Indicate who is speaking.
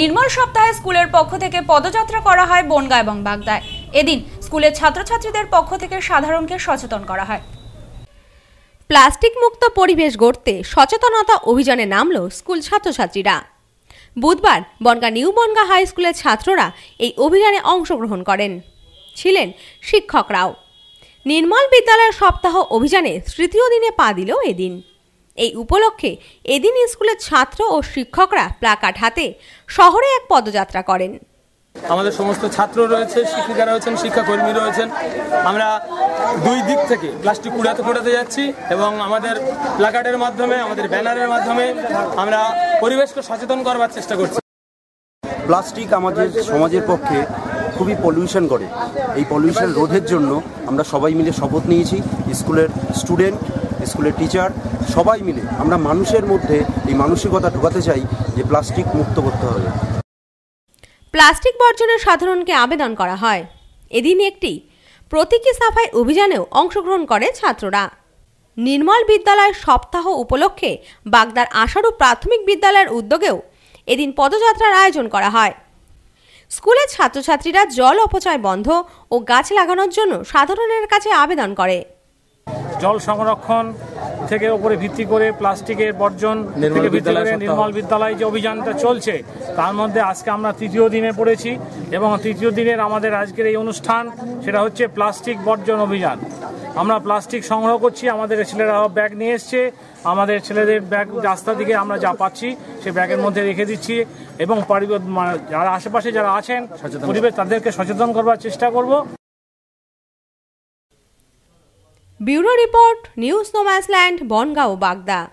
Speaker 1: নির্মল সপ্তাহে স্কুলের পক্ষ থেকে পদযাত্রা করা হয় বনগা এবং বাগদায় এদিন স্কুলের ছাত্রছাত্রীদের পক্ষ থেকে সাধারণকে সচেতন করা হয় প্লাস্টিক মুক্ত পরিবেশ গড়তে সচেতনতা অভিযানে নামল স্কুল ছাত্রছাত্রীরা বুধবার বনগা নিউ বনগা হাই স্কুলের ছাত্ররা এই অভিযানে অংশগ্রহণ করেন ছিলেন শিক্ষকরাও নির্মল বিদ্যালয়ের সপ্তাহ অভিযানে তৃতীয় দিনে পা দিল এদিন এই উপলক্ষে এদিন স্কুলের ছাত্র ও শিক্ষকরা প্লাকার্ড হাতে শহরে এক পদযাত্রা করেন
Speaker 2: আমাদের সমস্ত ছাত্র রয়েছে শিক্ষিকা রয়েছেন শিক্ষাকর্মী রয়েছেন আমরা দুই দিক থেকে প্লাস্টিক কুড়াতে কুড়াতে যাচ্ছি এবং আমাদের প্লাকার্ডের মাধ্যমে আমাদের ব্যানারের মাধ্যমে আমরা পরিবেশকে সচেতন করবার চেষ্টা করছি প্লাস্টিক আমাদের সমাজের পক্ষে খুবই পলিউশন করে এই পলিউশন রোধের জন্য আমরা সবাই মিলে শপথ নিয়েছি স্কুলের স্টুডেন্ট স্কুলের টিচার সবাই মিলে আমরা মানুষের মধ্যে এই মানসিকতা ঢোকাতে চাই যে প্লাস্টিক মুক্ত করতে হবে
Speaker 1: প্লাস্টিক বর্জনের সাধারণকে আবেদন করা হয় এদিন একটি প্রতীকী সাফাই অভিযানেও অংশগ্রহণ করে ছাত্ররা নির্মল বিদ্যালয় সপ্তাহ উপলক্ষে বাগদার আশারু প্রাথমিক বিদ্যালয়ের উদ্যোগেও এদিন পদযাত্রার আয়োজন করা হয় স্কুলের ছাত্রছাত্রীরা জল অপচয় বন্ধ ও গাছ লাগানোর জন্য সাধারণের কাছে আবেদন করে
Speaker 2: জল সংরক্ষণ থেকে উপরে ভিত্তি করে প্লাস্টিকের বর্জন থেকে ভিত্তি করে নির্মল বিদ্যালয় যে অভিযানটা চলছে তার মধ্যে আজকে আমরা তৃতীয় দিনে পড়েছি এবং তৃতীয় দিনের আমাদের আজকের এই অনুষ্ঠান সেটা হচ্ছে প্লাস্টিক বর্জন অভিযান আমরা প্লাস্টিক সংগ্রহ করছি আমাদের ছেলেরা ব্যাগ নিয়ে এসছে আমাদের ছেলেদের ব্যাগ রাস্তা দিকে আমরা যা পাচ্ছি সে ব্যাগের মধ্যে রেখে দিচ্ছি এবং মানে যারা আশেপাশে যারা আছেন পরিবেশ তাদেরকে সচেতন করবার চেষ্টা করব
Speaker 1: bureau report news no man's land Bangaon Bagda